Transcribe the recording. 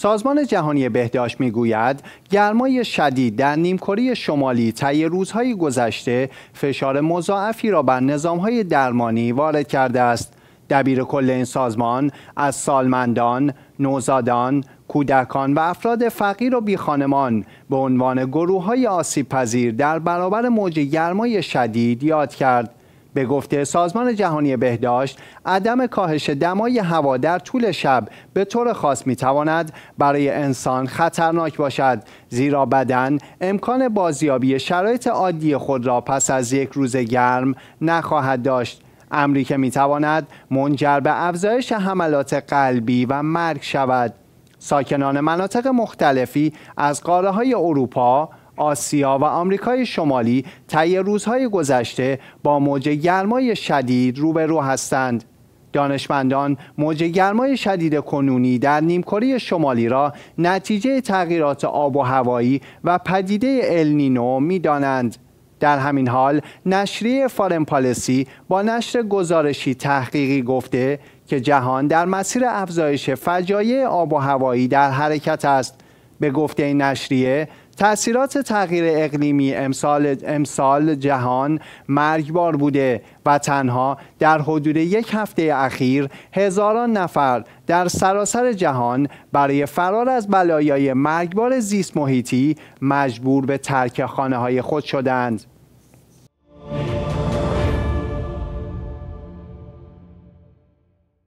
سازمان جهانی بهداشت میگوید گرمای شدید در نیمکره شمالی طی روزهای گذشته فشار مضاعفی را بر نظامهای درمانی وارد کرده است دبیر کل این سازمان از سالمندان، نوزادان، کودکان و افراد فقیر و بیخانمان به عنوان گروه های آسیب در برابر موج گرمای شدید یاد کرد. به گفته سازمان جهانی بهداشت عدم کاهش دمای هوا در طول شب به طور خاص می تواند برای انسان خطرناک باشد زیرا بدن امکان بازیابی شرایط عادی خود را پس از یک روز گرم نخواهد داشت امری که می تواند منجر به افزایش حملات قلبی و مرگ شود ساکنان مناطق مختلفی از قاره های اروپا، آسیا و آمریکای شمالی طی روزهای گذشته با موج گرمای شدید روبرو هستند. دانشمندان موج گرمای شدید کنونی در نیمکره شمالی را نتیجه تغییرات آب و هوایی و پدیده النینو میدانند. در همین حال نشریه فارن پالیسی با نشر گزارشی تحقیقی گفته که جهان در مسیر افزایش فجایع آب و هوایی در حرکت است به گفته این نشریه تأثیرات تغییر اقلیمی امسال, امسال جهان مرگبار بوده و تنها در حدود یک هفته اخیر هزاران نفر در سراسر جهان برای فرار از بلایای مرگبار زیست محیطی مجبور به ترک خانه های خود شدند.